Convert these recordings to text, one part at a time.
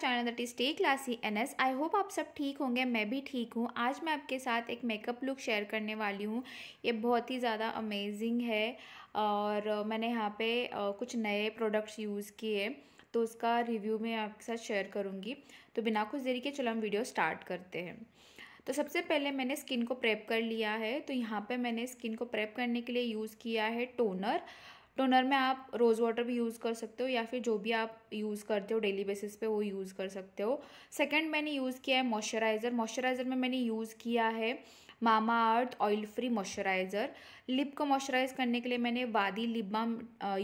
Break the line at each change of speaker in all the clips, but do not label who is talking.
channel that is classy N S I hope आप सब ठीक होंगे मैं भी ठीक हूँ आज मैं आपके साथ एक मेकअप लुक शेयर करने वाली हूँ ये बहुत ही ज़्यादा अमेजिंग है और मैंने यहाँ पे कुछ नए प्रोडक्ट्स यूज़ किए तो उसका रिव्यू मैं आपके साथ शेयर करूँगी तो बिना कुछ देरी के चलो हम वीडियो स्टार्ट करते हैं तो सबसे पहले मैंने स्किन को प्रेप कर लिया है तो यहाँ पे मैंने स्किन को प्रेप करने के लिए यूज़ किया है टोनर टोनर में आप रोज़ वाटर भी यूज़ कर सकते हो या फिर जो भी आप यूज़ करते हो डेली बेसिस पे वो यूज़ कर सकते हो सेकंड मैंने यूज़ किया है मॉइस्चराइज़र मॉइस्चराइज़र में मैंने यूज़ किया है Mamaearth oil free moisturiser lip को मॉइस्चराइज़ करने के लिए मैंने वादी लिप बाम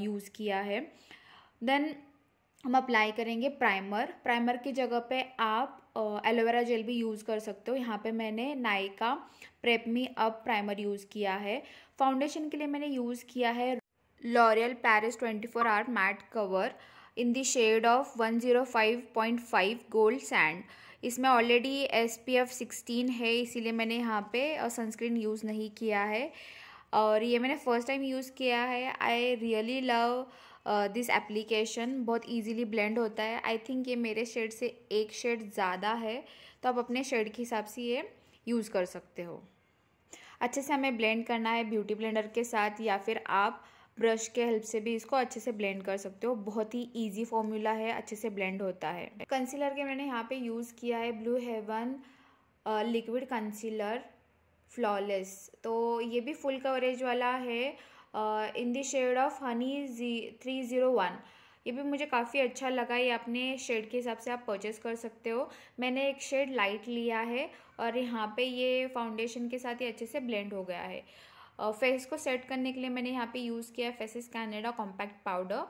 यूज़ किया है देन हम अप्लाई करेंगे प्राइमर प्राइमर की जगह पे आप एलोवेरा जेल भी यूज़ कर सकते हो यहाँ पे मैंने Nykaa prep me up primer use किया है फाउंडेशन के लिए मैंने यूज़ किया है L'Oreal Paris twenty four hour matte cover in the shade of one zero five point five gold sand इसमें already S P F sixteen है इसीलिए मैंने यहाँ पे सनस्क्रीन यूज़ नहीं किया है और ये मैंने फ़र्स्ट टाइम यूज़ किया है I really love this application बहुत इजीली ब्लेंड होता है आई थिंक ये मेरे शेड से एक शेड ज़्यादा है तो आप अपने शेड के हिसाब से ये यूज़ कर सकते हो अच्छे से हमें ब्लेंड करना है ब्यूटी ब्लेंडर के साथ या फिर आप ब्रश के हेल्प से भी इसको अच्छे से ब्लेंड कर सकते हो बहुत ही इजी फॉर्मूला है अच्छे से ब्लेंड होता है कंसीलर के मैंने यहाँ पे यूज़ किया है blue heaven liquid concealer flawless तो ये भी फुल कवरेज वाला है in the shade of honey G three zero one ये भी मुझे काफ़ी अच्छा लगा ये अपने शेड के हिसाब से आप परचेज़ कर सकते हो मैंने एक शेड लाइट लिया है और यहाँ पे ये फाउंडेशन के साथ ही अच्छे से ब्लेंड हो गया है फेस को सेट करने के लिए मैंने यहाँ पे यूज़ किया है फेसिस कैनेडा कॉम्पैक्ट पाउडर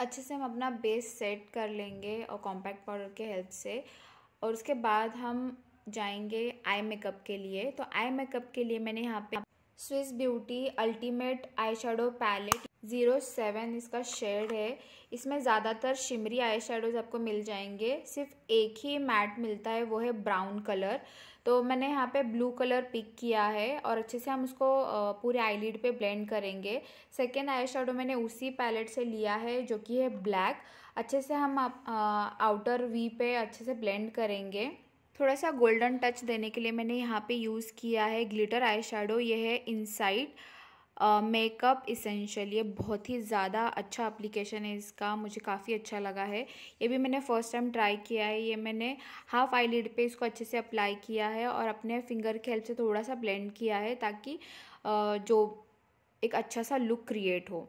अच्छे से हम अपना बेस सेट कर लेंगे और कॉम्पैक्ट पाउडर के हेल्प से और उसके बाद हम जाएंगे आई मेकअप के लिए तो आई मेकअप के लिए मैंने यहाँ पे Swiss beauty ultimate eyeshadow palette zero seven इसका शेड है इसमें ज़्यादातर शिमरी आई शेडोज़ आपको मिल जाएंगे सिर्फ एक ही मैट मिलता है वो है ब्राउन कलर तो मैंने यहाँ पे ब्लू कलर पिक किया है और अच्छे से हम उसको पूरे आईलिड पे ब्लेंड करेंगे सेकेंड आई शेडो मैंने उसी पैलेट से लिया है जो कि है ब्लैक अच्छे से हम आउटर वी पे अच्छे से ब्लेंड करेंगे थोड़ा सा गोल्डन टच देने के लिए मैंने यहाँ पे यूज़ किया है ग्लिटर आई शेडो ये है इनसाइड मेकअप इसेंशियल ये बहुत ही ज़्यादा अच्छा एप्लीकेशन है इसका मुझे काफ़ी अच्छा लगा है ये भी मैंने फ़र्स्ट टाइम ट्राई किया है ये मैंने हाफ आई लिड पे इसको अच्छे से अप्लाई किया है और अपने फिंगर के हेल्प से थोड़ा सा ब्लेंड किया है ताकि जो एक अच्छा सा लुक क्रिएट हो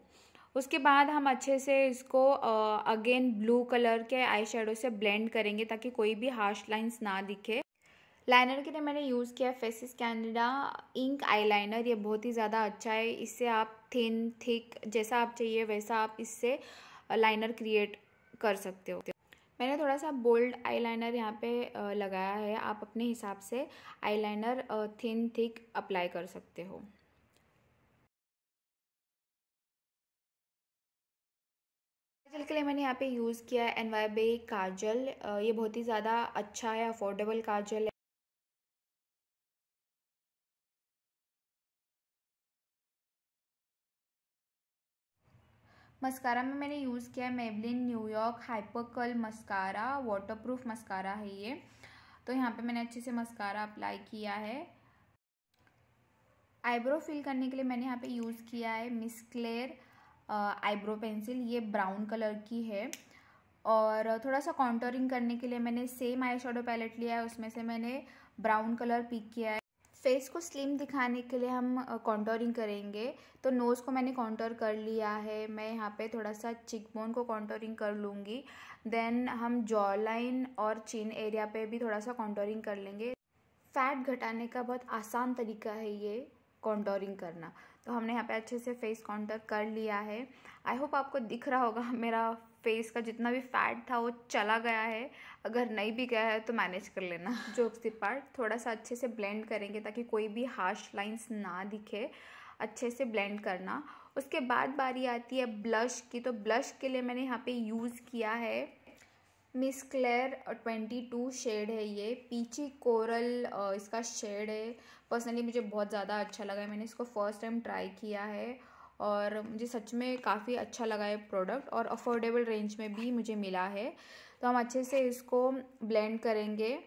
उसके बाद हम अच्छे से इसको अगेन ब्लू कलर के आई से ब्लेंड करेंगे ताकि कोई भी हार्श लाइन्स ना दिखे लाइनर के लिए मैंने यूज़ किया फेसिस कैनेडा इंक आईलाइनर ये बहुत ही ज़्यादा अच्छा है इससे आप थिन थिक जैसा आप चाहिए वैसा आप इससे लाइनर क्रिएट कर सकते हो मैंने थोड़ा सा बोल्ड आईलाइनर यहाँ पर लगाया है आप अपने हिसाब से आईलाइनर थिन थिक अप्लाई कर सकते हो काजल के लिए मैंने यहाँ पे यूज़ किया है एन वाई बे काजल ये बहुत ही ज़्यादा अच्छा है अफोर्डेबल काजल है मस्कारा में मैंने यूज़ किया है Maybelline New York Hypercurl mascara waterproof mascara है ये तो यहाँ पे मैंने अच्छे से मस्कारा अप्लाई किया है आईब्रो फिल करने के लिए मैंने यहाँ पे यूज़ किया है मिस क्लेयर आईब्रो पेंसिल ये ब्राउन कलर की है और थोड़ा सा कॉन्टोरिंग करने के लिए मैंने सेम आई शेडो पैलेट लिया है उसमें से मैंने ब्राउन कलर पिक किया है फेस को स्लिम दिखाने के लिए हम कॉन्टोरिंग करेंगे तो नोज़ को मैंने कॉन्टोर कर लिया है मैं यहाँ पे थोड़ा सा चिक बोन को कॉन्टोरिंग कर लूँगी देन हम जॉ लाइन और चिन एरिया पे भी थोड़ा सा कॉन्टोरिंग कर लेंगे फैट घटाने का बहुत आसान तरीका है ये कॉन्टोरिंग करना तो हमने यहाँ पे अच्छे से फेस काउंटर कर लिया है आई होप आपको दिख रहा होगा मेरा फेस का जितना भी फैट था वो चला गया है अगर नहीं भी गया है तो मैनेज कर लेना जोक्स दी पार्ट थोड़ा सा अच्छे से ब्लेंड करेंगे ताकि कोई भी हार्श लाइंस ना दिखे अच्छे से ब्लेंड करना उसके बाद बारी आती है ब्लश की तो ब्लश के लिए मैंने यहाँ पे यूज़ किया है Miss Claire twenty two shade है ये पीची कोरल इसका शेड है पर्सनली मुझे बहुत ज़्यादा अच्छा लगा है मैंने इसको फर्स्ट टाइम ट्राई किया है और मुझे सच में काफ़ी अच्छा लगा है प्रोडक्ट और अफोर्डेबल रेंज में भी मुझे मिला है तो हम अच्छे से इसको ब्लेंड करेंगे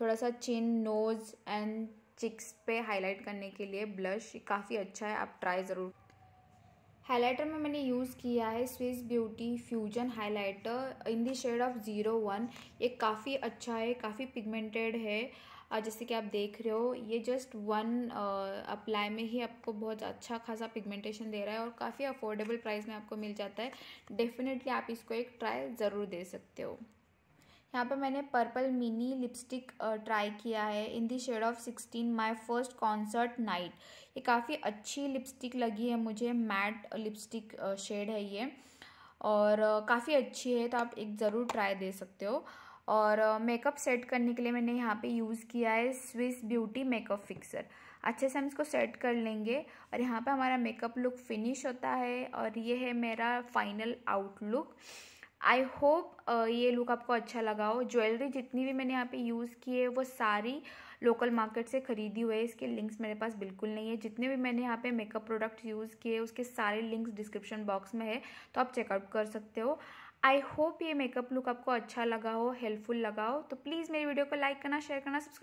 थोड़ा सा चिन नोज़ एंड चिक्स पे हाईलाइट करने के लिए ब्लश काफ़ी अच्छा है आप ट्राई ज़रूर हाइलाइटर में मैंने यूज़ किया है Swiss beauty fusion highlighter in the shade of zero one ये काफ़ी अच्छा है काफ़ी पिगमेंटेड है जैसे कि आप देख रहे हो ये जस्ट वन अप्लाई में ही आपको बहुत अच्छा खासा पिगमेंटेशन दे रहा है और काफ़ी अफोर्डेबल प्राइस में आपको मिल जाता है डेफिनेटली आप इसको एक ट्राई ज़रूर दे सकते हो यहाँ पर मैंने पर्पल मिनी लिपस्टिक ट्राई किया है in the shade of sixteen my first concert night ये काफ़ी अच्छी लिपस्टिक लगी है मुझे मैट लिपस्टिक शेड है ये और काफ़ी अच्छी है तो आप एक ज़रूर ट्राई दे सकते हो और मेकअप सेट करने के लिए मैंने यहाँ पे यूज़ किया है स्विस ब्यूटी मेकअप फिक्सर अच्छे से हम इसको सेट कर लेंगे और यहाँ पे हमारा मेकअप लुक फिनिश होता है और ये है मेरा final outlook I hope uh, ये लुक आपको अच्छा लगा हो ज्वेलरी जितनी भी मैंने यहाँ पे यूज़ की है वो सारी लोकल मार्केट से ख़रीदी हुई है इसके लिंक्स मेरे पास बिल्कुल नहीं है जितने भी मैंने यहाँ पे मेकअप प्रोडक्ट यूज़ किए उसके सारे लिंक्स डिस्क्रिप्शन बॉक्स में है तो आप चेकआउट कर सकते हो आई होप ये मेकअप लुक आपको अच्छा लगा हो हेल्पफुल लगा हो तो प्लीज़ मेरी वीडियो को लाइक करना शेयर करना सब्सक्राइब